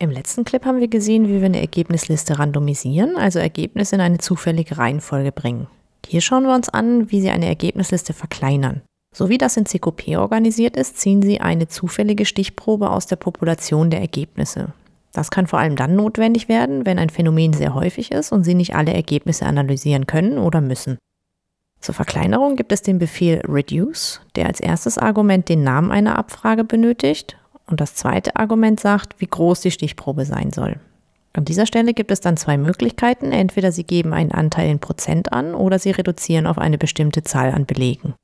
Im letzten Clip haben wir gesehen, wie wir eine Ergebnisliste randomisieren, also Ergebnisse in eine zufällige Reihenfolge bringen. Hier schauen wir uns an, wie Sie eine Ergebnisliste verkleinern. So wie das in CQP organisiert ist, ziehen Sie eine zufällige Stichprobe aus der Population der Ergebnisse. Das kann vor allem dann notwendig werden, wenn ein Phänomen sehr häufig ist und Sie nicht alle Ergebnisse analysieren können oder müssen. Zur Verkleinerung gibt es den Befehl reduce, der als erstes Argument den Namen einer Abfrage benötigt, und das zweite Argument sagt, wie groß die Stichprobe sein soll. An dieser Stelle gibt es dann zwei Möglichkeiten. Entweder Sie geben einen Anteil in Prozent an oder Sie reduzieren auf eine bestimmte Zahl an Belegen.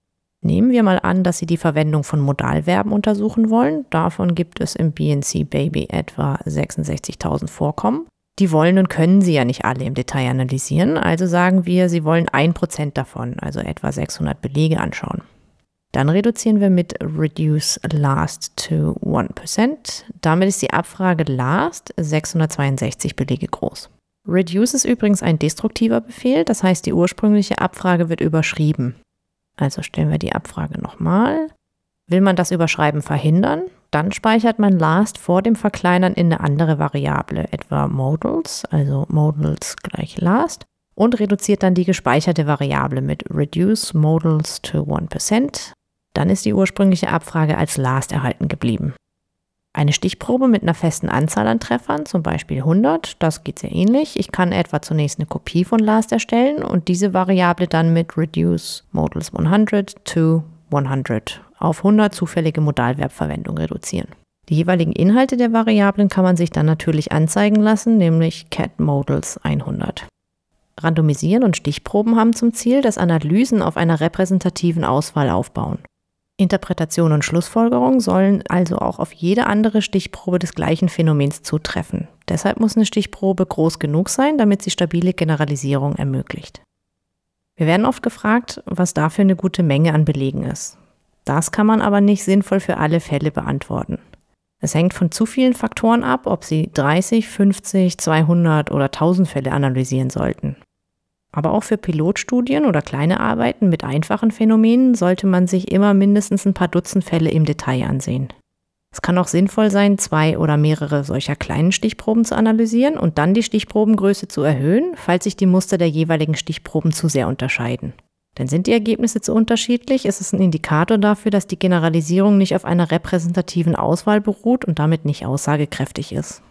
Nehmen wir mal an, dass Sie die Verwendung von Modalverben untersuchen wollen. Davon gibt es im BNC Baby etwa 66.000 Vorkommen. Die wollen und können Sie ja nicht alle im Detail analysieren, also sagen wir, Sie wollen 1% davon, also etwa 600 Belege anschauen. Dann reduzieren wir mit Reduce Last to 1%. Damit ist die Abfrage Last 662 Belege groß. Reduce ist übrigens ein destruktiver Befehl, das heißt die ursprüngliche Abfrage wird überschrieben. Also stellen wir die Abfrage nochmal. Will man das Überschreiben verhindern, dann speichert man last vor dem Verkleinern in eine andere Variable, etwa modals, also modals gleich last, und reduziert dann die gespeicherte Variable mit reduce modals to 1%. Dann ist die ursprüngliche Abfrage als Last erhalten geblieben. Eine Stichprobe mit einer festen Anzahl an Treffern, zum Beispiel 100, das geht sehr ähnlich. Ich kann etwa zunächst eine Kopie von Last erstellen und diese Variable dann mit reduce modals 100 to 100 auf 100 zufällige Modalverbverwendung reduzieren. Die jeweiligen Inhalte der Variablen kann man sich dann natürlich anzeigen lassen, nämlich cat modals 100. Randomisieren und Stichproben haben zum Ziel, dass Analysen auf einer repräsentativen Auswahl aufbauen. Interpretation und Schlussfolgerung sollen also auch auf jede andere Stichprobe des gleichen Phänomens zutreffen. Deshalb muss eine Stichprobe groß genug sein, damit sie stabile Generalisierung ermöglicht. Wir werden oft gefragt, was dafür eine gute Menge an Belegen ist. Das kann man aber nicht sinnvoll für alle Fälle beantworten. Es hängt von zu vielen Faktoren ab, ob Sie 30, 50, 200 oder 1000 Fälle analysieren sollten. Aber auch für Pilotstudien oder kleine Arbeiten mit einfachen Phänomenen sollte man sich immer mindestens ein paar Dutzend Fälle im Detail ansehen. Es kann auch sinnvoll sein, zwei oder mehrere solcher kleinen Stichproben zu analysieren und dann die Stichprobengröße zu erhöhen, falls sich die Muster der jeweiligen Stichproben zu sehr unterscheiden. Denn sind die Ergebnisse zu unterschiedlich, ist es ein Indikator dafür, dass die Generalisierung nicht auf einer repräsentativen Auswahl beruht und damit nicht aussagekräftig ist.